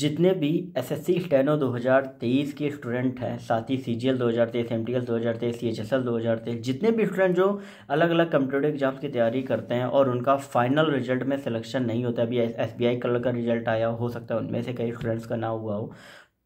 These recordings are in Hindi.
जितने भी एसएससी स्टेनो 2023 के स्टूडेंट हैं साथ ही सी जी एल दो हज़ार तेईस एम टी एल दो हज़ार तेईस सी एच एस एल दो हज़ार तेईस जितने भी स्टूडेंट जो अलग अलग कंप्यूटर एग्जाम्स की तैयारी करते हैं और उनका फाइनल रिजल्ट में सिलेक्शन नहीं होता अभी एस बी आई कल का रिजल्ट आया हो सकता है उनमें से कई स्टूडेंट्स का ना हुआ हो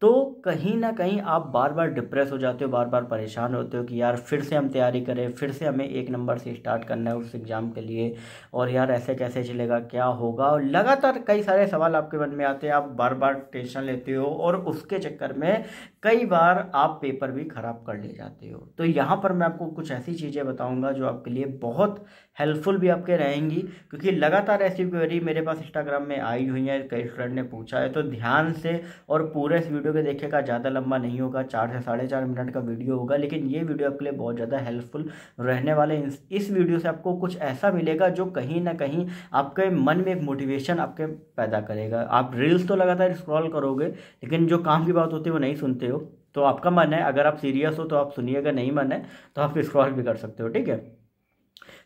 तो कहीं ना कहीं आप बार बार डिप्रेस हो जाते हो बार बार परेशान होते हो कि यार फिर से हम तैयारी करें फिर से हमें एक नंबर से स्टार्ट करना है उस एग्ज़ाम के लिए और यार ऐसे कैसे चलेगा क्या होगा और लगातार कई सारे सवाल आपके मन में आते हैं आप बार बार टेंशन लेते हो और उसके चक्कर में कई बार आप पेपर भी ख़राब कर ले जाते हो तो यहाँ पर मैं आपको कुछ ऐसी चीज़ें बताऊँगा जो आपके लिए बहुत हेल्पफुल भी आपके रहेंगी क्योंकि लगातार ऐसी क्वेरी मेरे पास इंस्टाग्राम में आई हुई है कई स्टूडेंट ने पूछा है तो ध्यान से और पूरे इस वीडियो के देखेगा ज़्यादा लंबा नहीं होगा चार से साढ़े चार मिनट का वीडियो होगा लेकिन ये वीडियो आपके लिए बहुत ज़्यादा हेल्पफुल रहने वाले इस वीडियो से आपको कुछ ऐसा मिलेगा जो कहीं ना कहीं आपके मन में एक मोटिवेशन आपके पैदा करेगा आप रील्स तो लगातार स्क्रॉल करोगे लेकिन जो काम की बात होती है वो नहीं सुनते हो तो आपका मन है अगर आप सीरियस हो तो आप सुनिएगा नहीं मन है तो आप स्क्रॉल भी कर सकते हो ठीक है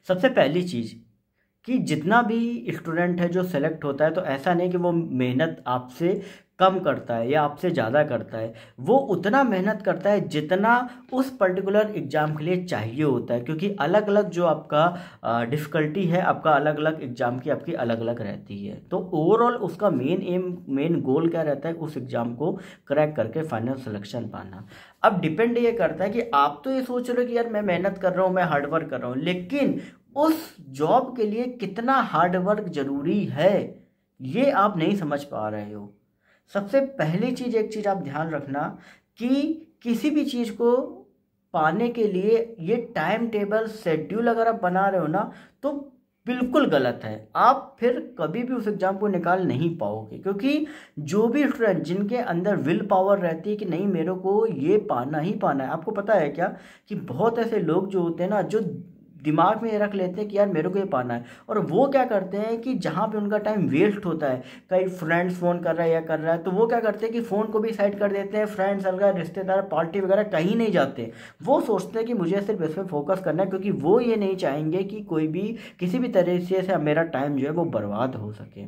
सबसे पहली चीज़ कि जितना भी स्टूडेंट है जो सेलेक्ट होता है तो ऐसा नहीं कि वो मेहनत आपसे कम करता है या आपसे ज़्यादा करता है वो उतना मेहनत करता है जितना उस पर्टिकुलर एग्ज़ाम के लिए चाहिए होता है क्योंकि अलग अलग जो आपका डिफ़िकल्टी है आपका अलग अलग एग्ज़ाम की आपकी अलग अलग रहती है तो ओवरऑल उसका मेन एम मेन गोल क्या रहता है उस एग्ज़ाम को क्रैक करके फाइनल सिलेक्शन पाना अब डिपेंड ये करता है कि आप तो ये सोच रहे हो कि यार मैं मेहनत कर रहा हूँ मैं हार्डवर्क कर रहा हूँ लेकिन उस जॉब के लिए कितना हार्डवर्क ज़रूरी है ये आप नहीं समझ पा रहे हो सबसे पहली चीज़ एक चीज़ आप ध्यान रखना कि किसी भी चीज़ को पाने के लिए ये टाइम टेबल शेड्यूल अगर आप बना रहे हो ना तो बिल्कुल गलत है आप फिर कभी भी उस एग्ज़ाम को निकाल नहीं पाओगे क्योंकि जो भी स्टूडेंट जिनके अंदर विल पावर रहती है कि नहीं मेरे को ये पाना ही पाना है आपको पता है क्या कि बहुत ऐसे लोग जो होते हैं ना जो दिमाग में ये रख लेते हैं कि यार मेरे को ये पाना है और वो क्या करते हैं कि जहाँ पे उनका टाइम वेस्ट होता है कई फ्रेंड्स फ़ोन कर रहा है या कर रहा है तो वो क्या करते हैं कि फ़ोन को भी साइड कर देते हैं फ्रेंड्स अलग रिश्तेदार पार्टी वगैरह कहीं नहीं जाते वो सोचते हैं कि मुझे सिर्फ इस पर फोकस करना है क्योंकि वो ये नहीं चाहेंगे कि कोई भी किसी भी तरीके से मेरा टाइम जो है वो बर्बाद हो सके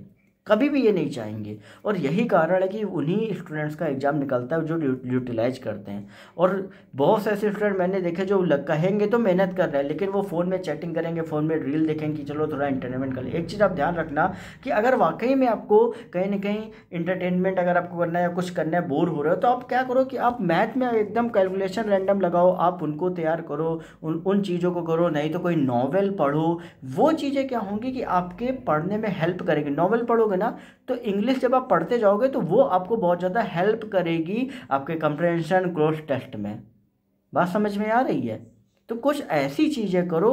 कभी भी ये नहीं चाहेंगे और यही कारण है कि उन्हीं स्टूडेंट्स का एग्ज़ाम निकलता है जो यूटिलाइज करते हैं और बहुत से ऐसे स्टूडेंट मैंने देखे जो कहेंगे तो मेहनत कर रहे हैं लेकिन वो फ़ोन में चैटिंग करेंगे फ़ोन में रील देखेंगे कि चलो थोड़ा इंटरटेनमेंट कर लें एक चीज़ आप ध्यान रखना कि अगर वाकई में आपको कहीं ना कहीं इंटरटेनमेंट अगर आपको करना है या कुछ करना है बोर हो रहा है तो आप क्या करो कि आप मैथ में एकदम कैलकुलेशन रैंडम लगाओ आप उनको तैयार करो उन उन चीज़ों को करो नहीं तो कोई नॉवल पढ़ो वो चीज़ें क्या होंगी कि आपके पढ़ने में हेल्प करेंगे नॉवल पढ़ोगे पढ़ोगे ना तो इंग्लिश जब आप पढ़ते जाओगे तो वो आपको बहुत ज़्यादा हेल्प करेगी आपके कंप्रेंशन ग्रोथ टेस्ट में बात समझ में आ रही है तो कुछ ऐसी चीज़ें करो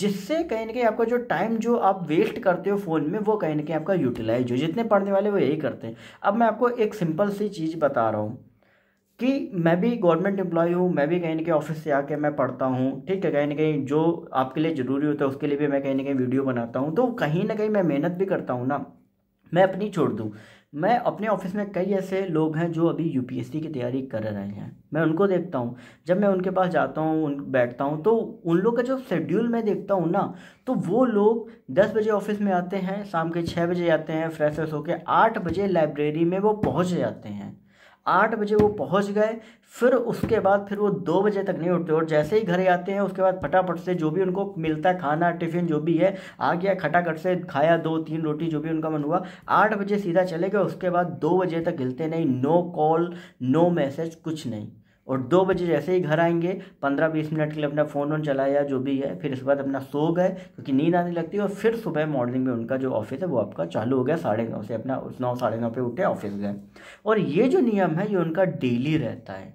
जिससे कहीं ना कहीं आपका जो टाइम जो आप वेस्ट करते हो फ़ोन में वो कहीं ना कहीं आपका यूटिलाइज हो जितने पढ़ने वाले वो यही करते हैं अब मैं आपको एक सिंपल सी चीज़ बता रहा हूँ कि मैं भी गवर्नमेंट एम्प्लॉय हूँ मैं भी कहीं ना कहीं ऑफिस से आके मैं पढ़ता हूँ ठीक है कहीं ना कहीं जो आपके लिए ज़रूरी होता है उसके लिए भी मैं कहीं ना कहीं वीडियो बनाता हूँ तो कहीं ना कहीं मैं मेहनत भी करता हूँ ना मैं अपनी छोड़ दूँ मैं अपने ऑफिस में कई ऐसे लोग हैं जो अभी यू की तैयारी कर रहे हैं मैं उनको देखता हूँ जब मैं उनके पास जाता हूँ उन बैठता हूँ तो उन लोग का जो शेड्यूल मैं देखता हूँ ना तो वो लोग दस बजे ऑफिस में आते हैं शाम के छः बजे आते हैं फ्रेश फ्रेश होकर आठ बजे लाइब्रेरी में वो पहुँच जाते हैं आठ बजे वो पहुंच गए फिर उसके बाद फिर वो दो बजे तक नहीं उठते और जैसे ही घरे आते हैं उसके बाद फटाफट से जो भी उनको मिलता है खाना टिफ़िन जो भी है आ गया खटाखट से खाया दो तीन रोटी जो भी उनका मन हुआ आठ बजे सीधा चले गए उसके बाद दो बजे तक हिलते नहीं नो कॉल नो मैसेज कुछ नहीं और दो बजे जैसे ही घर आएंगे पंद्रह बीस मिनट के लिए अपना फ़ोन वोन चलाया जो भी है फिर इसके बाद अपना सो गए क्योंकि नींद आने लगती है और फिर सुबह मॉर्निंग में उनका जो ऑफिस है वो आपका चालू हो गया साढ़े नौ से अपना नौ साढ़े नौ पे उठे ऑफिस गए और ये जो नियम है ये उनका डेली रहता है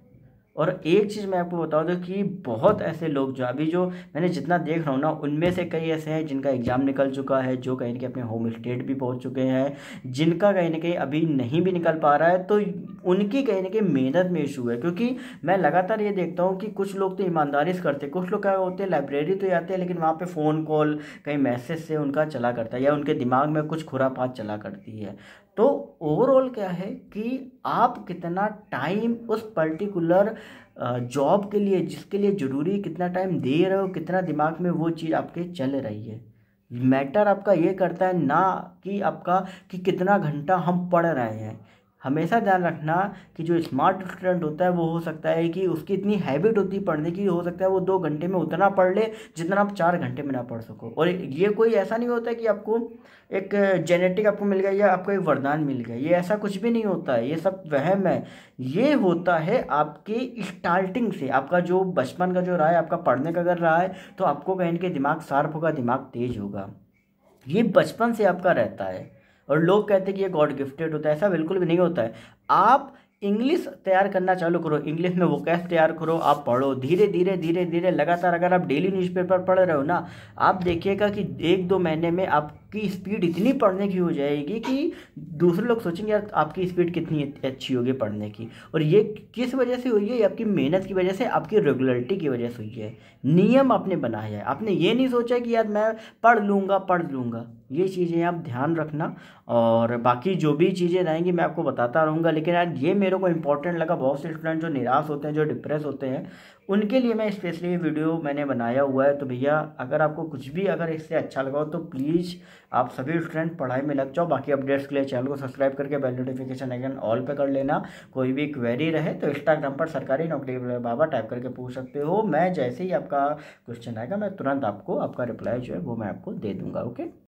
और एक चीज़ मैं आपको बता दूँ कि बहुत ऐसे लोग जो अभी जो मैंने जितना देख रहा हूँ ना उनमें से कई ऐसे हैं जिनका एग्ज़ाम निकल चुका है जो कहीं ना कहीं अपने होम स्टेट भी पहुँच चुके हैं जिनका कहीं ना कहीं अभी नहीं भी निकल पा रहा है तो उनकी कहीं ना कहीं मेहनत में इशू है क्योंकि मैं लगातार ये देखता हूँ कि कुछ लोग तो ईमानदारी से करते हैं कुछ लोग क्या होते हैं लाइब्रेरी तो जाते हैं लेकिन वहाँ पर फ़ोन कॉल कहीं मैसेज से उनका चला करता है या उनके दिमाग में कुछ खुरापात चला करती है तो ओवरऑल क्या है कि आप कितना टाइम उस पर्टिकुलर जॉब के लिए जिसके लिए ज़रूरी कितना टाइम दे रहे हो कितना दिमाग में वो चीज़ आपके चल रही है मैटर आपका ये करता है ना कि आपका कि कितना घंटा हम पढ़ रहे हैं हमेशा ध्यान रखना कि जो स्मार्ट स्टूडेंट होता है वो हो सकता है कि उसकी इतनी हैबिट होती है पढ़ने की हो सकता है वो दो घंटे में उतना पढ़ ले जितना आप चार घंटे में ना पढ़ सको और ये कोई ऐसा नहीं होता कि आपको एक जेनेटिक आपको मिल गया या आपको एक वरदान मिल गया ये ऐसा कुछ भी नहीं होता है ये सब वहम है ये होता है आपके स्टार्टिंग से आपका जो बचपन का जो रहा है आपका पढ़ने का अगर रहा है तो आपको कहीं के दिमाग शार्प होगा दिमाग तेज होगा ये बचपन से आपका रहता है और लोग कहते हैं कि ये गॉड गिफ्टेड होता है ऐसा बिल्कुल भी नहीं होता है आप इंग्लिश तैयार करना चालू करो इंग्लिश में वो कैफ तैयार करो आप पढ़ो धीरे धीरे धीरे धीरे लगातार अगर आप डेली न्यूज़पेपर पढ़ रहे हो ना आप देखिएगा कि एक दो महीने में आप की स्पीड इतनी पढ़ने की हो जाएगी कि दूसरे लोग सोचेंगे यार आपकी स्पीड कितनी अच्छी होगी पढ़ने की और ये किस वजह से हुई है ये आपकी मेहनत की वजह से आपकी रेगुलरिटी की वजह से हुई है नियम आपने बनाया है आपने ये नहीं सोचा कि यार मैं पढ़ लूँगा पढ़ लूँगा ये चीज़ें आप ध्यान रखना और बाकी जो भी चीज़ें रहेंगी मैं आपको बताता रहूँगा लेकिन यार ये मेरे को इंपॉर्टेंट लगा बहुत से स्टूडेंट जो निराश होते हैं जो डिप्रेस होते हैं उनके लिए मैं स्पेशली वीडियो मैंने बनाया हुआ है तो भैया अगर आपको कुछ भी अगर इससे अच्छा लगा हो तो प्लीज़ आप सभी स्टूडेंट पढ़ाई में लग जाओ बाकी अपडेट्स के लिए चैनल को सब्सक्राइब करके बेल नोटिफिकेशन आइकन ऑल पे कर लेना कोई भी क्वेरी रहे तो इंस्टाग्राम पर सरकारी नौकरी बाबा टाइप करके पूछ सकते हो मैं जैसे ही आपका क्वेश्चन आएगा मैं तुरंत आपको आपका रिप्लाई जो है वो मैं आपको दे दूंगा ओके